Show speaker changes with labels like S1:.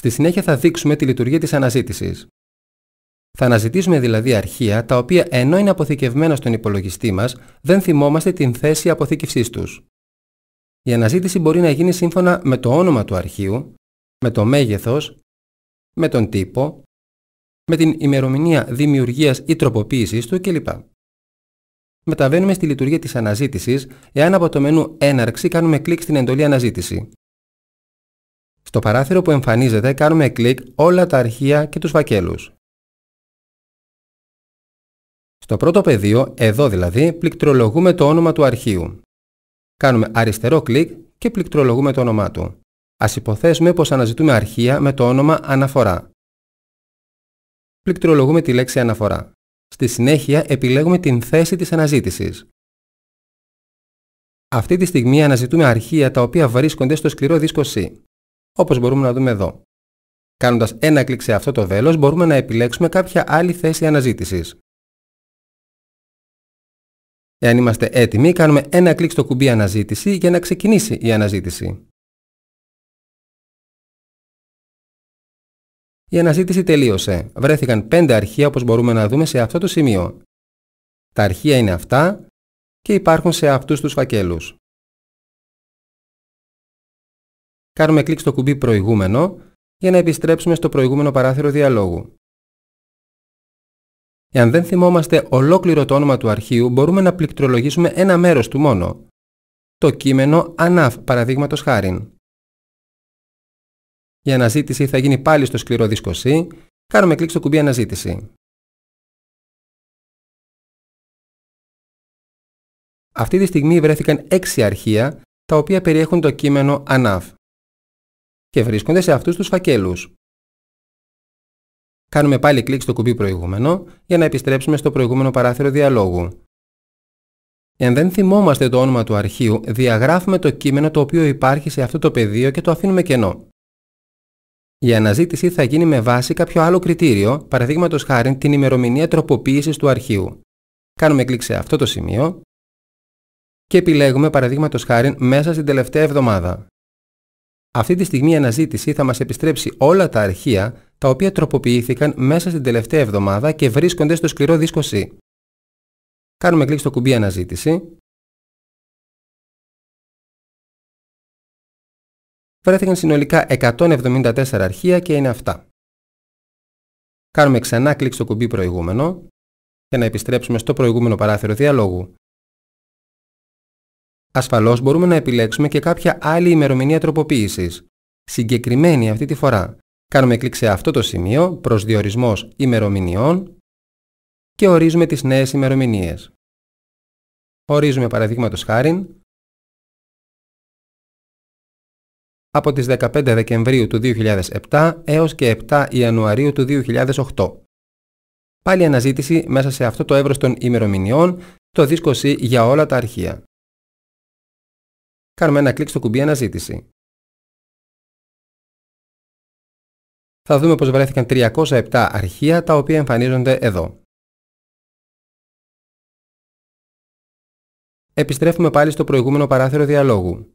S1: Στη συνέχεια θα δείξουμε τη λειτουργία της
S2: αναζήτησης. Θα αναζητήσουμε δηλαδή αρχεία τα οποία ενώ είναι αποθηκευμένα στον υπολογιστή μας, δεν θυμόμαστε την θέση αποθήκευσής τους. Η αναζήτηση μπορεί να γίνει σύμφωνα με το όνομα του αρχείου, με το μέγεθος, με τον τύπο, με την ημερομηνία δημιουργίας ή τροποποίησης του κλπ. Μεταβαίνουμε στη λειτουργία της αναζήτησης εάν από το μενού Έναρξη κάνουμε κλικ στην εντολή Αναζήτηση. Στο παράθυρο που εμφανίζεται κάνουμε κλικ όλα τα αρχεία και τους φακέλους. Στο πρώτο πεδίο, εδώ δηλαδή, πληκτρολογούμε το όνομα του αρχείου. Κάνουμε αριστερό κλικ και πληκτρολογούμε το όνομά του. Ας υποθέσουμε πως αναζητούμε αρχεία με το όνομα αναφορά. Πληκτρολογούμε τη λέξη αναφορά. Στη συνέχεια επιλέγουμε την θέση της αναζήτησης. Αυτή τη στιγμή αναζητούμε αρχεία τα οποία βρίσκονται στο σκληρό δίσκο C όπως μπορούμε να δούμε εδώ. Κάνοντας ένα κλικ σε αυτό το βέλος μπορούμε να επιλέξουμε κάποια άλλη θέση αναζήτησης. Εάν είμαστε έτοιμοι, κάνουμε ένα κλικ στο κουμπί Αναζήτηση για να ξεκινήσει η
S1: αναζήτηση. Η αναζήτηση
S2: τελείωσε. Βρέθηκαν 5 αρχεία όπως μπορούμε να δούμε σε αυτό το σημείο. Τα αρχεία είναι αυτά και υπάρχουν σε αυτούς τους φακέλους. Κάνουμε κλικ στο κουμπί Προηγούμενο για να επιστρέψουμε στο προηγούμενο παράθυρο διαλόγου. Εάν δεν θυμόμαστε ολόκληρο το όνομα του αρχείου, μπορούμε να πληκτρολογήσουμε ένα μέρος του μόνο. Το κείμενο ANAF παραδείγματος χάριν. Η αναζήτηση θα γίνει πάλι στο σκληρό δίσκο C.
S1: Κάνουμε κλικ στο κουμπί Αναζήτηση. Αυτή τη στιγμή βρέθηκαν 6 αρχεία, τα οποία περιέχουν το
S2: κείμενο ANAF και βρίσκονται σε αυτούς τους φακέλους. Κάνουμε πάλι κλικ στο κουμπί προηγούμενο για να επιστρέψουμε στο προηγούμενο παράθυρο διαλόγου. Εάν δεν θυμόμαστε το όνομα του αρχείου, διαγράφουμε το κείμενο το οποίο υπάρχει σε αυτό το πεδίο και το αφήνουμε κενό. Η αναζήτηση θα γίνει με βάση κάποιο άλλο κριτήριο, παραδείγματος χάρη την ημερομηνία τροποποίησης του αρχείου. Κάνουμε κλικ σε αυτό το σημείο και επιλέγουμε παραδείγματος χάρη μέσα στην τελευταία εβδομάδα. Αυτή τη στιγμή η αναζήτηση θα μας επιστρέψει όλα τα αρχεία τα οποία τροποποιήθηκαν μέσα στην τελευταία εβδομάδα και βρίσκονται στο σκληρό δίσκο C.
S1: Κάνουμε κλικ στο κουμπί Αναζήτηση.
S2: Βρέθηκαν συνολικά 174 αρχεία και είναι αυτά. Κάνουμε ξανά κλικ στο κουμπί Προηγούμενο για να επιστρέψουμε στο προηγούμενο παράθυρο διαλόγου. Ασφαλώς μπορούμε να επιλέξουμε και κάποια άλλη ημερομηνία τροποποίησης. Συγκεκριμένη αυτή τη φορά. Κάνουμε κλικ σε αυτό το σημείο, προσδιορισμός ημερομηνιών και ορίζουμε τις νέες ημερομηνίες.
S1: Ορίζουμε παραδείγματος χάριν
S2: από τις 15 Δεκεμβρίου του 2007 έως και 7 Ιανουαρίου του 2008. Πάλι αναζήτηση μέσα σε αυτό το εύρος των ημερομηνιών, το δίσκο C για όλα τα αρχεία κάνουμε ένα κλικ στο κουμπί
S1: αναζήτηση. Θα δούμε πως βρέθηκαν 307 αρχεία τα οποία εμφανίζονται εδώ. Επιστρέφουμε πάλι στο προηγούμενο παράθυρο διαλόγου.